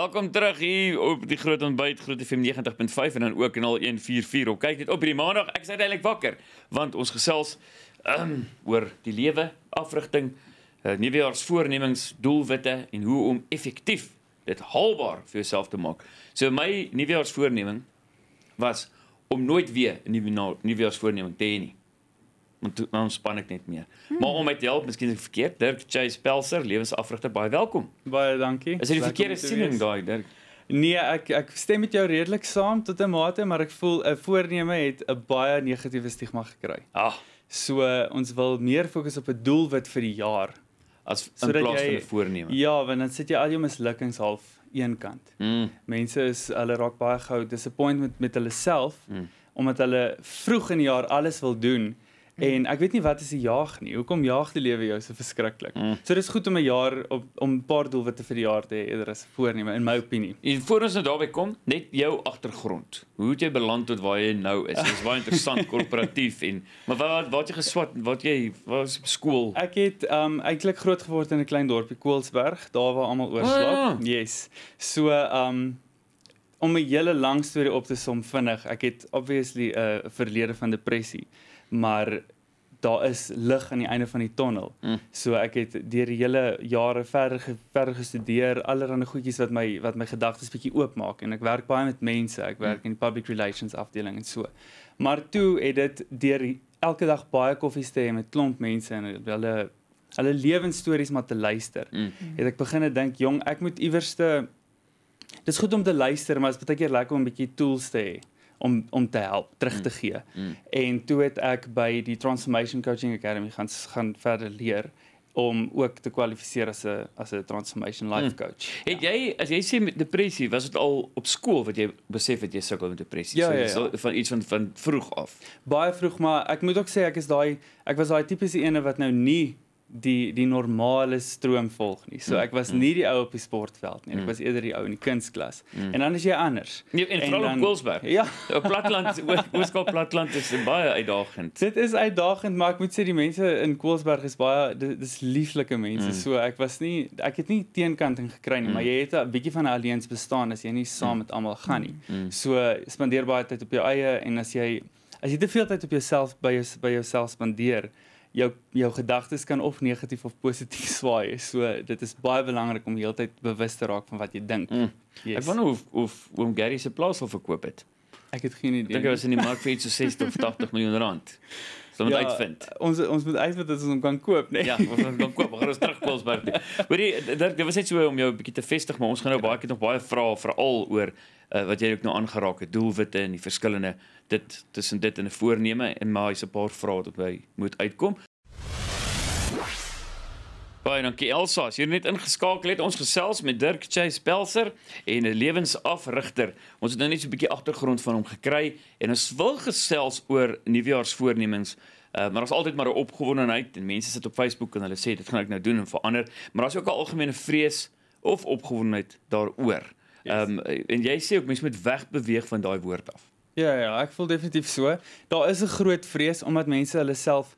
Welkom terug hier op die Groot Ontbyt Groot FM 90.5 en dan ook kanaal 144. Op kyk net op hierdie Maandag. Ek is eintlik wakker want ons gesels um, oor die lewe, afrigting, uh, eh, nuwejaarsvoornemings, doelwitte en hoe om effektief dit haalbaar vir jouself te maak. So my nuwejaarsvoorneming was om nooit weer 'n nuwe nuwejaarsvoorneming te hê nie want toe nou span ek net meer. Hmm. Maar om my te help, miskien is ek verkeerd. Dirk J Spelser, lewensafrigter, baie welkom. Baie dankie. Is dit die verkeerde siening daai Dirk? Nee, ek ek stem met jou redelik saam tot 'n mate, maar ek voel 'n voorneme het 'n baie negatiewe stigma gekry. Ag. Ah. So ons wil meer fokus op 'n doelwit vir die jaar as in so plaas jy, van 'n voorneme. Ja, want dan sit jy al jou mislukkings half een kant. Mm. Mense is hulle raak baie gou disappointed met, met hulle self mm. omdat hulle vroeg in die jaar alles wil doen En ek weet nie wat is die jaag nie. Hoekom jaag die lewe jou so verskriklik? Mm. So dis goed om 'n jaar op om 'n paar doelwitte vir die jaar te hê eerder as voorneme in my opinie. En voor ons nou daarby kom, net jou agtergrond. Hoe het jy beland tot waar jy nou is? Dis baie interessant korporatief en maar wat wat het jy geswat? Wat jy was op skool? Ek het um eintlik groot geword in 'n klein dorpie Koelsberg, daar waar almal oorslaap. Oh, ja. Yes. So um om 'n hele lang storie op te som vinnig. Ek het obviously 'n uh, eh, verlede van depressie. Maar daar is lig aan die einde van die tunnel. Mm. So ek het deur die hele jare verder verder gestudeer, allerlei goedjies wat my wat my gedagtes bietjie oopmaak en ek werk baie met mense. Ek werk mm. in die public relations afdeling en so. Maar toe het dit deur elke dag baie koffies te hê met klomp mense en hulle hulle lewensstories maar te luister. Mm. Het ek begin dink, jong, ek moet iewers te Dit is goed om te luister, maar dit is baie keer lekker om 'n bietjie tools te hê om om te help terug te mm. gee. Mm. Mm. En toe het ek by die Transformation Coaching Academy gaan gaan verder leer om ook te kwalifiseer as 'n as 'n transformation life mm. coach. Hmm. Ja. Het jy as jy sê met depressie, was dit al op skool wat jy besef het jy sukkel met depressie? Ja, so ja, ja. van iets van van vroeg af. Baie vroeg, maar ek moet ook sê ek is daai ek was daai tipiese ene wat nou nie die die normale stroom volg nie. So mm, ek was mm. nie die ou op die sportveld nie. Ek mm. was eerder die ou in die kunsklas. Mm. En dan is jy anders. Nee, en veral op Koelsberg. Ja. Op ja, Platteland, Oos-Kaap Platteland is baie uitdagend. Dit is uitdagend, maar ek moet sê die mense in Koelsberg is baie dis lieflike mense. Mm. So ek was nie ek het nie teenkanting gekry nie, maar jy het 'n bietjie van 'n alliance bestaan as jy nie saam met almal gaan nie. So spandeer baie tyd op jou eie en as jy as jy te veel tyd op jouself by jou by jouself spandeer, jou jou gedagtes kan of negatief of positief swaai. So dit is baie belangrik om heeltyd bewus te raak van wat jy dink. Mm. Yes. Ek wonder of of oom Gary se plaas al verkoop het. Ek het geen idee. Ek dink hy was in die mark vir iets so 60 of 80 miljoen rand so moet ja, uitvind. Ons ons moet uitvind dat ons hom kan koop, nee. Ja, ons kan koop, maar ons terug Polsberg. Hoorie, daar was net so om jou 'n bietjie te vestig, maar ons gaan nou ja. baie keer nog baie vrae veral oor uh, wat jy ook nou aangeraak het, doelwitte en die verskillende dit tussen dit en 'n voorneme en maar hy's 'n paar vrae wat by moet uitkom. Baie dankie Elsa, as jy net ingeskakel het, ons gesels met Dirk Chase Pelser en 'n lewensafrigter. Ons het nou net so 'n bietjie agtergrond van hom gekry en ons wil gesels oor nuwejaarsvoornemings. Uh, maar daar's altyd maar 'n opgewondenheid en mense sit op Facebook en hulle sê dit gaan ek nou doen en verander, maar daar's ook 'n algemene vrees of opgewondenheid daaroor. Ehm yes. um, en jy sê ook mense moet wegbeweeg van daai woord af. Ja ja, ek voel definitief so. Daar is 'n groot vrees omdat mense hulle self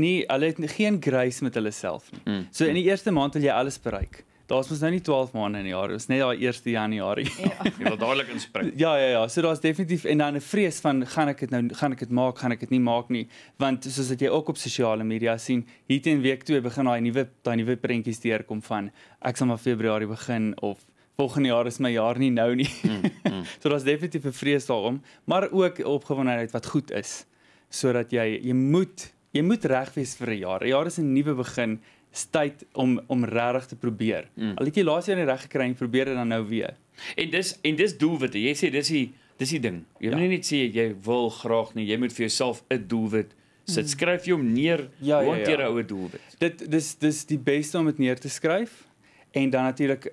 nie hulle het geen grace met hulle self nie. Mm. So in die mm. eerste maand wil jy alles bereik. Daar's mos nou nie 12 maande in 'n jaar, ons net daai 1 Januarie. Ja. jy wil dadelik inspring. Ja ja ja, so daar's definitief en dan 'n vrees van gaan ek dit nou gaan ek dit maak, gaan ek dit nie maak nie, want soos wat jy ook op sosiale media sien, hier teen week 2 begin daai nuwe daai nuwe prentjies deurkom van ek sal maar Februarie begin of volgende jaar is my jaar nie nou nie. Mm, mm. so daar's definitief 'n vrees daarom, maar ook opgewondenheid wat goed is sodat jy jy moet jy moet reg wees vir 'n jaar. 'n Jaar is 'n nuwe begin. Dis tyd om om regtig te probeer. Mm. Al het jy laas jaar nie reg gekry nie, probeer dit dan nou weer. En dis en dis doelwit. Jy sê dis die dis die ding. Jy ja. moet nie net sê jy wil graag nie. Jy moet vir jouself 'n doelwit sit. Mm. Skryf jou neer ja, ja, ja. wat jy 'n ou doelwit. Dit dis dis die beste om dit neer te skryf en dan natuurlik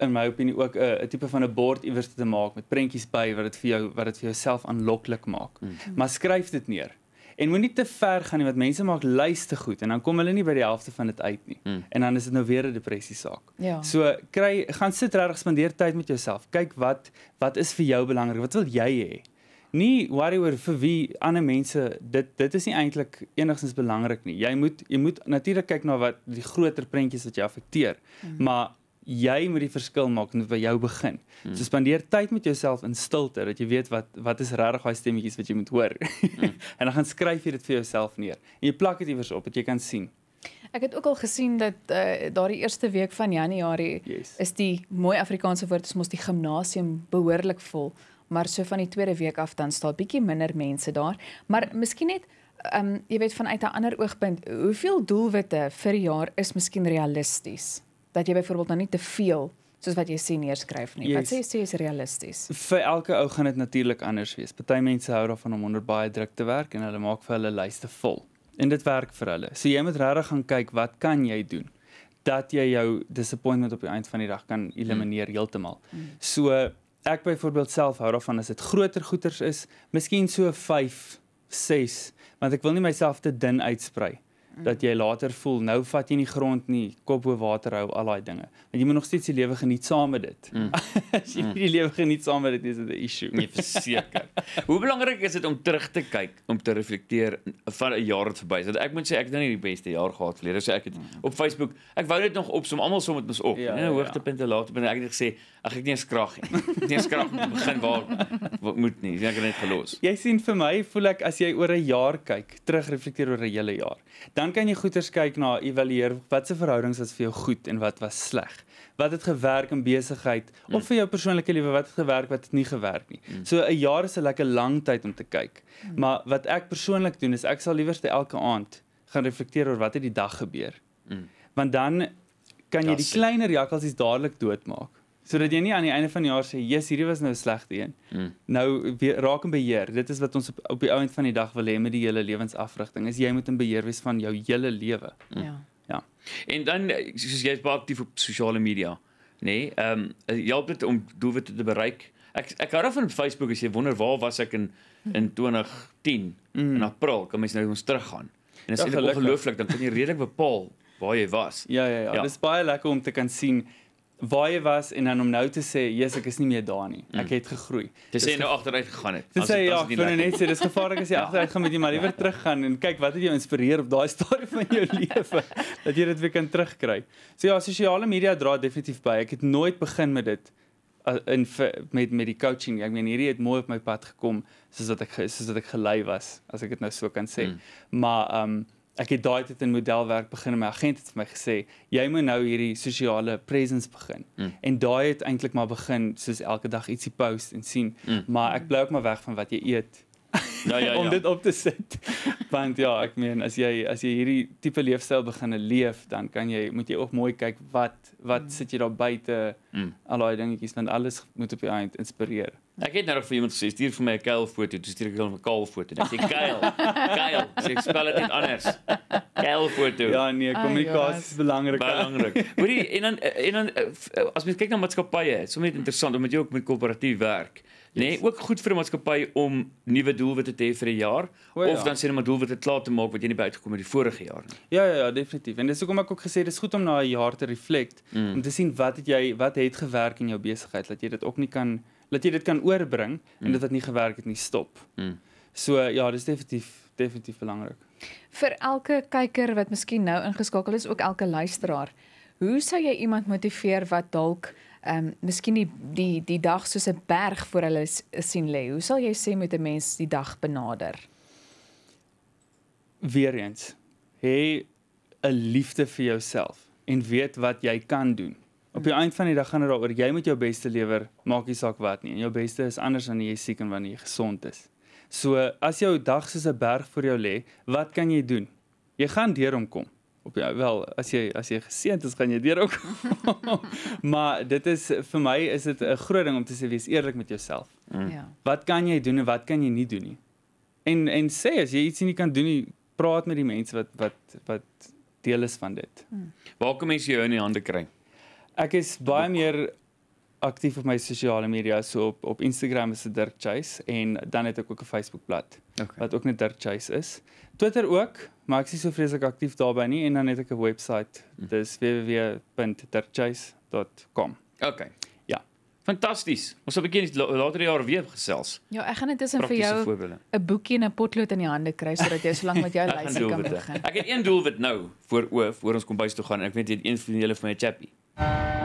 in my opinie ook 'n uh, tipe van 'n bord iewers te maak met prentjies by wat dit vir jou wat dit vir jouself aanloklik maak. Mm. Maar skryf dit neer. En moenie te ver gaan nie want mense maak luiste goed en dan kom hulle nie by die helfte van dit uit nie. Mm. En dan is dit nou weer 'n depressie saak. Ja. So kry gaan sit regtig spandeer tyd met jouself. Kyk wat wat is vir jou belangrik? Wat wil jy hê? Nee, worry oor vir wie ander mense dit dit is nie eintlik enigstens belangrik nie. Jy moet jy moet natuurlik kyk na wat die groter prentjies wat jou affekteer. Mm. Maar jy moet die verskil maak net by jou begin. Mm. So spandeer tyd met jouself in stilte dat jy weet wat wat is regtig daai stemmetjies wat jy moet hoor. Mm. en dan gaan skryf jy dit vir jouself neer en jy plak dit iewers op dat jy kan sien. Ek het ook al gesien dat uh, daardie eerste week van Januarie yes. is die mooi Afrikaanse woord is mos die gimnasium behoorlik vol, maar so van die tweede week af dan staan bietjie minder mense daar, maar miskien net ehm um, jy weet vanuit 'n ander oogpunt, hoeveel doelwitte vir die jaar is miskien realisties? dat jy byvoorbeeld nou nie te veel soos wat jy sê neerskryf nie. Yes. Wat sê jy sê is realisties? Vir elke ou gaan dit natuurlik anders wees. Party mense hou daarvan om onder baie druk te werk en hulle maak vir hulle lyste vol. En dit werk vir hulle. So jy moet regtig gaan kyk wat kan jy doen dat jy jou disappointment op die einde van die dag kan elimineer hmm. heeltemal. Hmm. So ek byvoorbeeld self hou daarvan as dit groter goeders is, miskien so 5, 6, want ek wil nie myself te dun uitsprei dat mhm. jy later voel nou vat jy nie grond nie, kop bo water hou, al daai dinge. Want jy moet nog steeds die lewe geniet saam met dit. Mm. As jy nie mm. die lewe geniet saam met dit nie, is dit 'n issue. Nee, verseker. Hoe belangrik is dit om terug te kyk, om te reflekteer van 'n jaar wat verby is. Want ek moet sê ek het nou nie die beste jaar gehad verlede so ek het mm. op Facebook, ek wou dit nog opsom, almal som met mis op. Ja, nee, hoogtepunte, ja. laagtepunte. Ek het net gesê ek het nie eens krag nie. Nie eens krag om begin waar wat moet nie. Ek het net gelos. Jy sien vir my voel ek as jy oor 'n jaar kyk, terug reflekteer oor 'n hele jaar, dan dan kan jy goeiers kyk na evalueer watse verhoudings was vir jou goed en wat was sleg. Wat het gewerk in besigheid mm. of vir jou persoonlike lewe wat het gewerk wat het nie gewerk nie. Mm. So 'n jaar is 'n lekker lang tyd om te kyk. Mm. Maar wat ek persoonlik doen is ek sal liewerste elke aand gaan reflekteer oor wat het die dag gebeur. Mm. Want dan kan jy die kleiner jakkalsies dadelik doodmaak sodat jy nie aan die einde van die jaar sê, "Jesus, hierdie was nou 'n slegte een." Mm. Nou weer, raak in beheer. Dit is wat ons op, op die ount van die dag wil hê met die hele lewensafrigting. Is jy moet in beheer wees van jou hele lewe. Mm. Ja. Ja. En dan eh, soos jy's baie aktief op sosiale media, nê? Nee, ehm um, help dit om doelwit te bereik. Ek ek hou van Facebook as jy wonder waar was ek in in 2010 mm. in April, kan mens nou ons teruggaan. En as ja, jy ongelooflik dan kan jy redelik bepaal waar jy was. Ja ja ja, ja. dis baie lekker om te kan sien waar jy was en dan om nou te sê, "Jesus, ek is nie meer daar nie. Ek mm. het gegroei." Jy sê nou agteruit gegaan het. Dis ja, vir nou net sê dis gevaarlik as jy ja. agteruit gaan met jy maar liewer teruggaan en kyk wat het jou inspireer op daai stadium van jou lewe dat jy dit weer kan terugkry. So ja, sosiale media dra definitief by. Ek het nooit begin met dit uh, in met met die coaching. Ek meen hierdie het mooi op my pad gekom soos dat ek soos dat ek gelei was, as ek dit nou so kan sê. Mm. Maar ehm um, ek het daai tyd in modelwerk begin en my agent het vir my gesê jy moet nou hierdie sosiale presence begin. Mm. En daai het eintlik maar begin soos elke dag ietsie post en sien, mm. maar ek bly ook maar weg van wat jy eet ja, ja, om ja. dit op te sit. Want ja, ek meen as jy as jy hierdie tipe leefstyl begin leef, dan kan jy moet jy ook mooi kyk wat wat mm. sit jy daar buite mm. al daai dingetjies dan alles moet op die eind inspireer. Ek het nou vir iemand gesê stuur vir my 'n kuil foto, stuur ek hom 'n kuil foto. Ek sê kuil. kuil. Ek spel dit anders. Hel foto. Ja nee, kommunikasie is belangrik. Belangrik. Hoorie en dan en dan eh, as mens kyk na maatskappye, is sommer net interessant om met jou ook met koöperatief werk. Yes. Nee, ook goed vir 'n maatskappy om nuwe doelwitte te hê vir 'n jaar o, ja. of dan sê hulle maar doelwitte klaar te maak wat jy nie by uitgekom het die vorige jaar nie. Ja ja ja, definitief. En dis hoekom ek ook gesê dis goed om na 'n jaar te reflect mm. om te sien wat het jy wat het gewerk in jou besigheid dat jy dit ook nie kan dat jy dit kan oorbring mm. en dit wat nie gewerk het nie stop. Mm. So ja, dis definitief definitief belangrik. Vir elke kyker wat miskien nou ingeskakel is, ook elke luisteraar, hoe sou jy iemand motiveer wat dalk ehm um, miskien die, die die dag soos 'n berg voor hulle sien lê? Hoe sal jy sê met 'n mens die dag benader? Weer eens, hê 'n liefde vir jouself en weet wat jy kan doen. Op die hmm. einde van die dag gaan dit daaroor jy moet jou beste lewer, maak nie saak wat nie. En jou beste is anders dan jy siek en wanneer jy gesond is. So as jou dag soos 'n berg voor jou lê, wat kan jy doen? Jy gaan deur hom kom. Op jou wel, as jy as jy geseënd is, gaan jy deur hom kom. maar dit is vir my is dit 'n groot ding om te sê wees eerlik met jouself. Mm. Ja. Wat kan jy doen en wat kan jy nie doen nie? En en sê as jy iets nie kan doen nie, praat met die mense wat wat wat deel is van dit. Hmm. Waar kan mense jou in die hande kry? Ek is baie meer aktief op my sosiale media so op op Instagram is dit Dirk Chase en dan het ek ook 'n Facebookblad okay. wat ook net Dirk Chase is. Twitter ook, maar ek is nie so vreeslik aktief daarby nie en dan het ek 'n webwerf. Hm. Dis www.dirkchase.com. Okay. Ja. Fantasties. Ons sal 'n bietjie later die jaar weer gesels. Ja, ek gaan intussen vir jou 'n boekie en 'n potlood in die hande kry sodat jy solank met jou lysie kan begin. Ek het een doelwit nou voor oof, voor ons kom bys toe gaan en ek weet jy het een van julle vir my chappie. Uh,